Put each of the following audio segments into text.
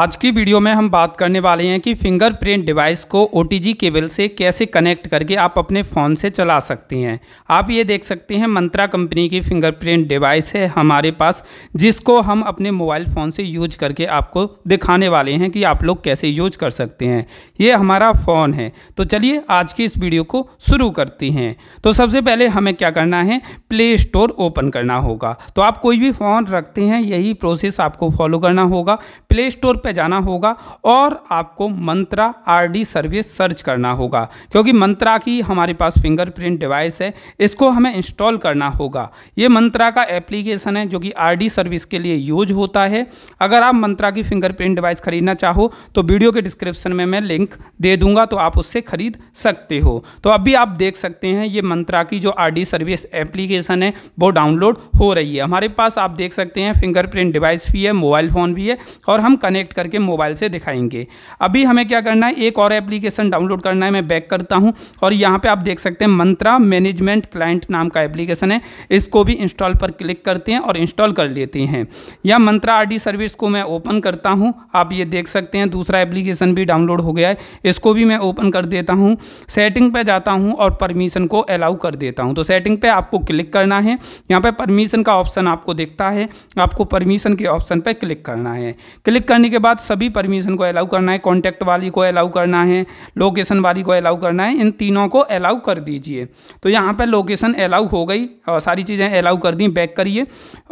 आज की वीडियो में हम बात करने वाले हैं कि फिंगरप्रिंट डिवाइस को ओ केबल से कैसे कनेक्ट करके आप अपने फ़ोन से चला सकते हैं आप ये देख सकते हैं मंत्रा कंपनी की फिंगरप्रिंट डिवाइस है हमारे पास जिसको हम अपने मोबाइल फ़ोन से यूज करके आपको दिखाने वाले हैं कि आप लोग कैसे यूज कर सकते हैं ये हमारा फ़ोन है तो चलिए आज की इस वीडियो को शुरू करती हैं तो सबसे पहले हमें क्या करना है प्ले स्टोर ओपन करना होगा तो आप कोई भी फ़ोन रखते हैं यही प्रोसेस आपको फॉलो करना होगा प्ले स्टोर पर पे जाना होगा और आपको मंत्रा आरडी सर्विस सर्च करना होगा क्योंकि मंत्रा की हमारे पास फिंगरप्रिंट डिवाइस है इसको हमें इंस्टॉल करना होगा ये मंत्रा का एप्लीकेशन है जो कि आरडी सर्विस के लिए यूज होता है अगर आप मंत्रा की फिंगरप्रिंट डिवाइस खरीदना चाहो तो वीडियो के डिस्क्रिप्शन में मैं लिंक दे दूंगा तो आप उससे खरीद सकते हो तो अभी आप देख सकते हैं ये मंत्रा की जो आर सर्विस एप्लीकेशन है वो डाउनलोड हो रही है हमारे पास आप देख सकते हैं फिंगरप्रिंट डिवाइस भी है मोबाइल फ़ोन भी है और हम कनेक्ट करके मोबाइल से दिखाएंगे अभी हमें क्या करना है एक और एप्लीकेशन डाउनलोड करना है मैं बैक करता हूँ और यहाँ पर आप देख सकते हैं मंत्रा मैनेजमेंट क्लाइंट नाम का एप्लीकेशन है इसको भी इंस्टॉल पर क्लिक करते हैं और इंस्टॉल कर लेते हैं या मंत्रा आर सर्विस को मैं ओपन करता हूँ आप ये देख सकते हैं दूसरा एप्लीकेशन भी डाउनलोड हो गया है इसको भी मैं ओपन कर देता हूँ सेटिंग पे जाता हूँ और परमिशन को अलाउ कर देता हूँ तो सेटिंग पे आपको क्लिक करना है यहाँ पे परमिशन का ऑप्शन आपको दिखता है आपको परमिशन के ऑप्शन पे क्लिक करना है क्लिक करने के बाद सभी परमिशन को अलाउ करना है कॉन्टैक्ट वाली को अलाउ करना है लोकेशन वाली को अलाउ करना है इन तीनों को अलाउ कर दीजिए तो यहाँ पर लोकेशन अलाउ हो गई और सारी चीज़ें अलाउ कर दी बैक करिए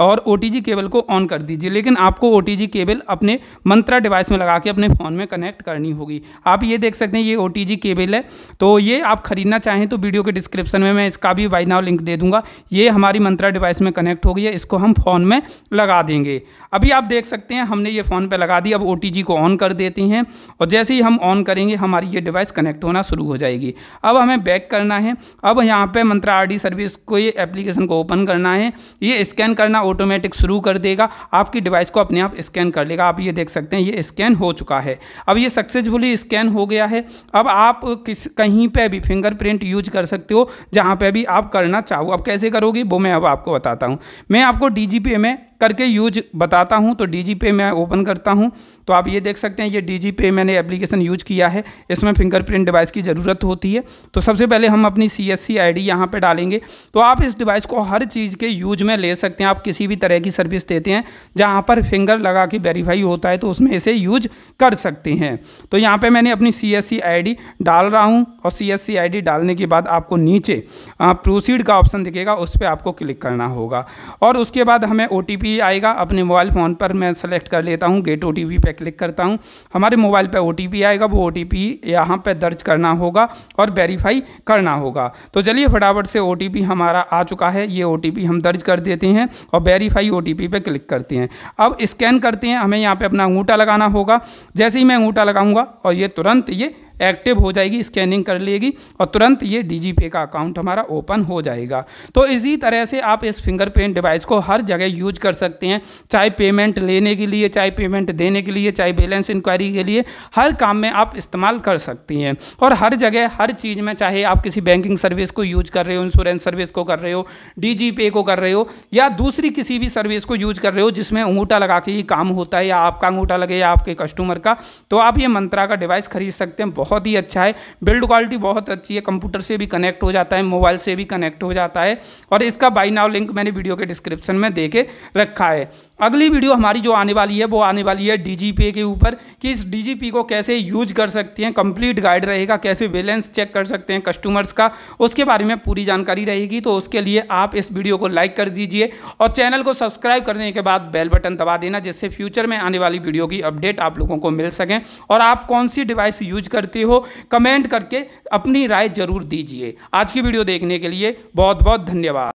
और ओ केबल को ऑन कर दीजिए लेकिन आपको ओ केबल अपने मंत्रा डिवाइस में लगा के अपने फ़ोन में कनेक्ट करनी होगी आप ये देख सकते हैं ये ओ केबल है तो ये आप खरीदना चाहें तो वीडियो के डिस्क्रिप्शन में मैं इसका भी बाई नाव लिंक दे दूंगा ये हमारी मंत्रा डिवाइस में कनेक्ट हो गई है इसको हम फ़ोन में लगा देंगे अभी आप देख सकते हैं हमने ये फ़ोन पर लगा दिया जब ओ को ऑन कर देते हैं और जैसे ही हम ऑन करेंगे हमारी ये डिवाइस कनेक्ट होना शुरू हो जाएगी अब हमें बैक करना है अब यहाँ पर मंत्रा आर सर्विस को ये एप्लीकेशन को ओपन करना है ये स्कैन करना ऑटोमेटिक शुरू कर देगा आपकी डिवाइस को अपने आप स्कैन कर लेगा आप ये देख सकते हैं ये स्कैन हो चुका है अब ये सक्सेसफुली स्कैन हो गया है अब आप किस कहीं पे भी फिंगरप्रिंट यूज कर सकते हो जहाँ पे भी आप करना चाहो अब कैसे करोगे वो मैं अब आपको बताता हूँ मैं आपको डी में करके यूज बताता हूँ तो डी पे मैं ओपन करता हूँ तो आप ये देख सकते हैं ये डी पे मैंने एप्लीकेशन यूज किया है इसमें फिंगरप्रिंट डिवाइस की ज़रूरत होती है तो सबसे पहले हम अपनी C S C I D यहाँ पर डालेंगे तो आप इस डिवाइस को हर चीज़ के यूज में ले सकते हैं आप किसी भी तरह की सर्विस देते हैं जहाँ पर फिंगर लगा के वेरीफाई होता है तो उसमें इसे यूज कर सकते हैं तो यहाँ पर मैंने अपनी C S C I D डाल रहा हूँ और C S C I D डालने के बाद आपको नीचे प्रोसीड का ऑप्शन दिखेगा उस पर आपको क्लिक करना होगा और उसके बाद हमें ओ टी पी आएगा अपने मोबाइल फ़ोन पर मैं सेलेक्ट कर लेता हूँ गेट ओ पे क्लिक करता हूँ हमारे मोबाइल पर ओ आएगा वो ओ टी यहाँ पर दर्ज करना होगा और वेरीफाई करना होगा तो चलिए फटाफट से ओ हमारा आ चुका है ये ओ हम दर्ज कर देते हैं और वेरीफाई ओ पर क्लिक करते हैं अब स्कैन करते हैं हमें यहाँ पर अपना अंगूठा लगाना होगा जैसे ही मैं अंगूठा लगाऊँगा और ये तुरंत ये एक्टिव हो जाएगी स्कैनिंग कर लेगी और तुरंत ये डी का अकाउंट हमारा ओपन हो जाएगा तो इसी तरह से आप इस फिंगरप्रिंट डिवाइस को हर जगह यूज कर सकते हैं चाहे पेमेंट लेने के लिए चाहे पेमेंट देने के लिए चाहे बैलेंस इंक्वायरी के लिए हर काम में आप इस्तेमाल कर सकती हैं और हर जगह हर चीज़ में चाहे आप किसी बैंकिंग सर्विस को यूज कर रहे हो इंश्योरेंस सर्विस को कर रहे हो डी पे को कर रहे हो या दूसरी किसी भी सर्विस को यूज कर रहे हो जिसमें अंगूठा लगा के ही काम होता है या आपका अंगूठा लगे या आपके कस्टमर का तो आप ये मंत्रा का डिवाइस खरीद सकते हैं बहुत ही अच्छा है बिल्ड क्वालिटी बहुत अच्छी है कंप्यूटर से भी कनेक्ट हो जाता है मोबाइल से भी कनेक्ट हो जाता है और इसका बाई नाव लिंक मैंने वीडियो के डिस्क्रिप्शन में दे के रखा है अगली वीडियो हमारी जो आने वाली है वो आने वाली है डीजीपी के ऊपर कि इस डीजीपी को कैसे यूज कर सकते हैं कंप्लीट गाइड रहेगा कैसे बैलेंस चेक कर सकते हैं कस्टमर्स का उसके बारे में पूरी जानकारी रहेगी तो उसके लिए आप इस वीडियो को लाइक कर दीजिए और चैनल को सब्सक्राइब करने के बाद बेल बटन दबा देना जिससे फ्यूचर में आने वाली वीडियो की अपडेट आप लोगों को मिल सकें और आप कौन सी डिवाइस यूज करते हो कमेंट करके अपनी राय ज़रूर दीजिए आज की वीडियो देखने के लिए बहुत बहुत धन्यवाद